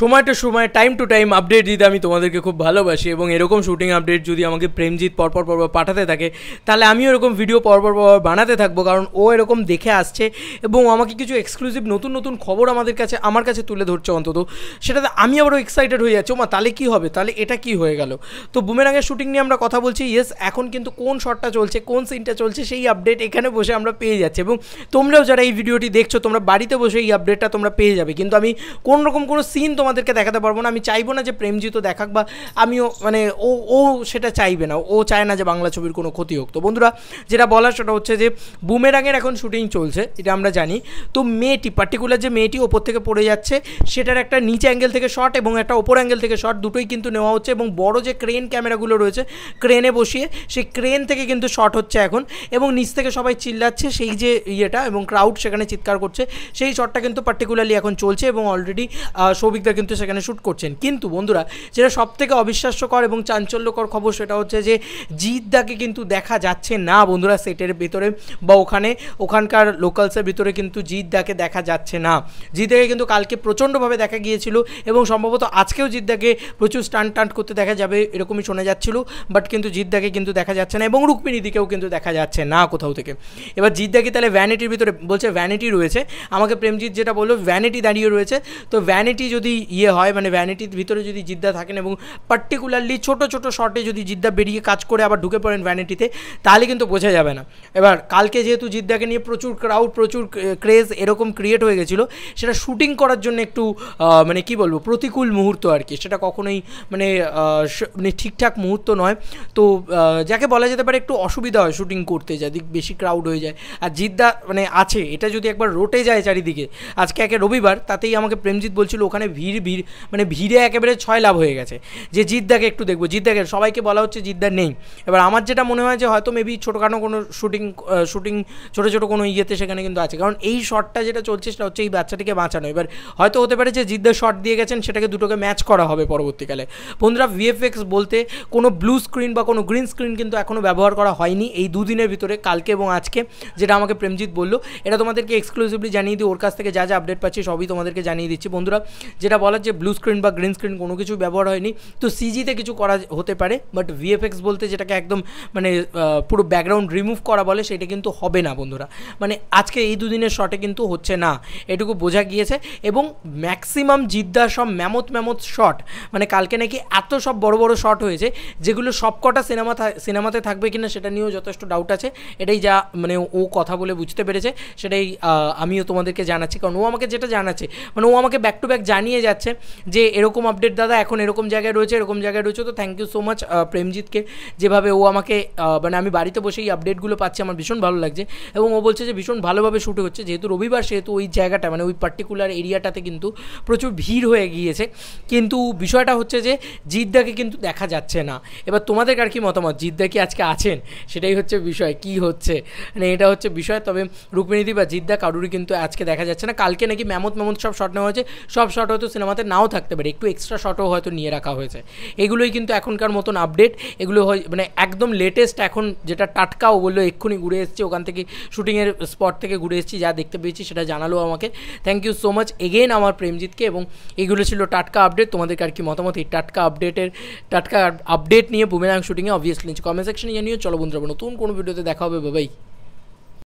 সময় টু সময় time to time update দিতে আমি তোমাদেরকে খুব ভালোবাসি এবং এরকম শ্যুটিং আপডেট যদি আমাকে প্রেমজিৎ পরপর পর পাঠাতে থাকে তাহলে আমিও এরকম ভিডিও পরপর পর বানাতে থাকবো কারণ ও এরকম দেখে আসছে এবং আমাকে কিছু এক্সক্লুসিভ নতুন নতুন খবর আমাদের কাছে আমার কাছে তুলে ধরছে অন্তত সেটাতে আমি আবারও এক্সাইটেড হয়ে যাচ্ছি মা তাহলে কী হবে তাহলে এটা কি হয়ে গেল তো বুমেরাঙের শ্যুটিং নিয়ে আমরা কথা বলছি ইয়েস এখন কিন্তু কোন শটটা চলছে কোন সিনটা চলছে সেই আপডেট এখানে বসে আমরা পেয়ে যাচ্ছি এবং তোমরাও যারা এই ভিডিওটি দেখছো তোমরা বাড়িতে বসে এই আপডেটটা তোমরা পেয়ে যাবে কিন্তু আমি কোন রকম কোনো সিন তোমাদেরকে দেখাতে পারবো না আমি চাইবো না যে তো দেখাক বা আমিও মানে ও ও সেটা চাইবে না ও চায় না যে বাংলা ছবির কোনো ক্ষতি হোক তো বন্ধুরা যেটা বলার সেটা হচ্ছে যে বুমেরাঙের এখন শুটিং চলছে এটা আমরা জানি তো মেয়েটি পার্টিকুলার যে মেয়েটি ওপর থেকে পড়ে যাচ্ছে সেটার একটা নিচে অ্যাঙ্গেল থেকে শট এবং একটা ওপর অ্যাঙ্গেল থেকে শট দুটোই কিন্তু নেওয়া হচ্ছে এবং বড় যে ক্রেন ক্যামেরাগুলো রয়েছে ক্রেনে বসিয়ে সেই ক্রেন থেকে কিন্তু শট হচ্ছে এখন এবং নিচ থেকে সবাই চিল্লাচ্ছে সেই যে ইয়েটা এবং ক্রাউড সেখানে চিৎকার করছে সেই শটটা কিন্তু পার্টিকুলারলি এখন চলছে এবং অলরেডি সৌভিকদা ক্যারেক্টার কিন্তু সেখানে শ্যুট করছেন কিন্তু বন্ধুরা যেটা সবথেকে অবিশ্বাস্যকর এবং চাঞ্চল্যকর খবর সেটা হচ্ছে যে জিদ্দাকে কিন্তু দেখা যাচ্ছে না বন্ধুরা সেটের ভিতরে বা ওখানে ওখানকার লোকালসের ভিতরে কিন্তু জিদ্দাকে দেখা যাচ্ছে না জিদ্দাকে কিন্তু কালকে প্রচণ্ডভাবে দেখা গিয়েছিল এবং সম্ভবত আজকেও জিদ্দাকে প্রচুর স্টান টান্ট করতে দেখা যাবে এরকমই শোনা যাচ্ছিল বাট কিন্তু জিদ্দাকে কিন্তু দেখা যাচ্ছে না এবং রুক্মিণী দিকেও কিন্তু দেখা যাচ্ছে না কোথাও থেকে এবার জিদ্দাকে তাহলে ভ্যানিটির ভিতরে বলছে ভ্যানিটি রয়েছে আমাকে প্রেমজিৎ যেটা বললো ভ্যানিটি দাঁড়িয়ে রয়েছে তো ভ্যানিটি যদি ইয়ে হয় মানে ভ্যানিটির ভিতরে যদি জিদ্দা থাকেন এবং পার্টিকুলারলি ছোট ছোট শর্টে যদি জিদ্দা বেরিয়ে কাজ করে আবার ঢুকে পড়েন ভ্যানিটিতে তাহলে কিন্তু বোঝা যাবে না এবার কালকে যেহেতু জিদ্দাকে নিয়ে প্রচুর ক্রাউড প্রচুর ক্রেজ এরকম ক্রিয়েট হয়ে গেছিলো সেটা শ্যুটিং করার জন্য একটু মানে কি বলবো প্রতিকূল মুহূর্ত আর কি সেটা কখনোই মানে, মানে ঠিকঠাক মুহূর্ত নয় তো যাকে বলা যেতে পারে একটু অসুবিধা হয় শ্যুটিং করতে যাদিক বেশি ক্রাউড হয়ে যায় আর জিদ্দা মানে আছে এটা যদি একবার রোটে যায় চারিদিকে আজকে একে রবিবার তাতেই আমাকে প্রেমজিৎ বলছিল ওখানে ভিড় ভিড় মানে ভিড়ে একেবারে ছয় লাভ হয়ে গেছে যে জিদ্দাকে একটু দেখবো জিদ্দাকে সবাইকে বলা হচ্ছে জিদ্দা নেই এবার আমার যেটা মনে হয় যে হয়তো মেবি ছোটোখাটো কোনো শুটিং শুটিং ছোটো ছোটো কোনো ইয়েতে সেখানে কিন্তু আছে কারণ এই শটটা যেটা চলছে সেটা হচ্ছে এই বাচ্চাটিকে বাঁচানো এবার হয়তো হতে পারে যে জিদ্দা শট দিয়ে গেছেন সেটাকে দুটোকে ম্যাচ করা হবে পরবর্তীকালে বন্ধুরা ভিএফএক্স বলতে কোনো ব্লু স্ক্রিন বা কোনো গ্রিন স্ক্রিন কিন্তু এখনও ব্যবহার করা হয়নি এই দুদিনের ভিতরে কালকে এবং আজকে যেটা আমাকে প্রেমজিৎ বললো এটা তোমাদেরকে এক্সক্লুসিভলি জানিয়ে দিই ওর কাছ থেকে যা যা আপডেট পাচ্ছি সবই তোমাদেরকে জানিয়ে দিচ্ছি বন্ধুরা যেটা যেটা বলার যে ব্লু স্ক্রিন বা গ্রিন স্ক্রিন কোনো কিছু ব্যবহার হয়নি তো সিজিতে কিছু করা হতে পারে বাট ভিএফএক্স বলতে যেটাকে একদম মানে পুরো ব্যাকগ্রাউন্ড রিমুভ করা বলে সেটা কিন্তু হবে না বন্ধুরা মানে আজকে এই দুদিনের শটে কিন্তু হচ্ছে না এটুকু বোঝা গিয়েছে এবং ম্যাক্সিমাম জিদ্দার সব ম্যামত ম্যামত শট মানে কালকে নাকি এত সব বড় বড় শট হয়েছে যেগুলো সবকটা সিনেমা সিনেমাতে থাকবে কি না সেটা নিয়েও যথেষ্ট ডাউট আছে এটাই যা মানে ও কথা বলে বুঝতে পেরেছে সেটাই আমিও তোমাদেরকে জানাচ্ছি কারণ ও আমাকে যেটা জানাচ্ছে মানে ও আমাকে ব্যাক টু ব্যাক জানিয়ে যাচ্ছে যে এরকম আপডেট দাদা এখন এরকম জায়গায় রয়েছে এরকম জায়গায় রয়েছে তো থ্যাংক ইউ সো মাচ প্রেমজিৎকে যেভাবে ও আমাকে মানে আমি বাড়িতে বসেই আপডেটগুলো পাচ্ছি আমার ভীষণ ভালো লাগছে এবং ও বলছে যে ভীষণ ভালোভাবে শ্যুট হচ্ছে যেহেতু রবিবার সেহেতু ওই জায়গাটা মানে ওই পার্টিকুলার এরিয়াটাতে কিন্তু প্রচুর ভিড় হয়ে গিয়েছে কিন্তু বিষয়টা হচ্ছে যে জিদ্দাকে কিন্তু দেখা যাচ্ছে না এবার তোমাদের আর কি মতামত জিদ্দা কি আজকে আছেন সেটাই হচ্ছে বিষয় কি হচ্ছে মানে এটা হচ্ছে বিষয় তবে রুক্মিণীদি বা জিদ্দা কারুরই কিন্তু আজকে দেখা যাচ্ছে না কালকে নাকি মেমত মেমত সব শট নেওয়া হয়েছে সব শট হয়তো সিনেমাতে নাও থাকতে পারে একটু এক্সট্রা শটও হয়তো নিয়ে রাখা হয়েছে এগুলোই কিন্তু এখনকার মতন আপডেট এগুলো হয় মানে একদম লেটেস্ট এখন যেটা টাটকা বললো এক্ষুনি ঘুরে এসছে ওখান থেকে শুটিংয়ের স্পট থেকে ঘুরে এসেছি যা দেখতে পেয়েছি সেটা জানালো আমাকে thank you so much again আমার প্রেমজিৎকে এবং এগুলো ছিল টাটকা আপডেট তোমাদের আর কি মতামত এই টাটকা আপডেটের টাটকা আপডেট নিয়ে বুমেরাং শুটিংয়ে অবভিয়াসলি কমেন্ট সেকশনে জানিয়ে চলো বন্ধুরা নতুন কোনো ভিডিওতে দেখা হবে বাবাই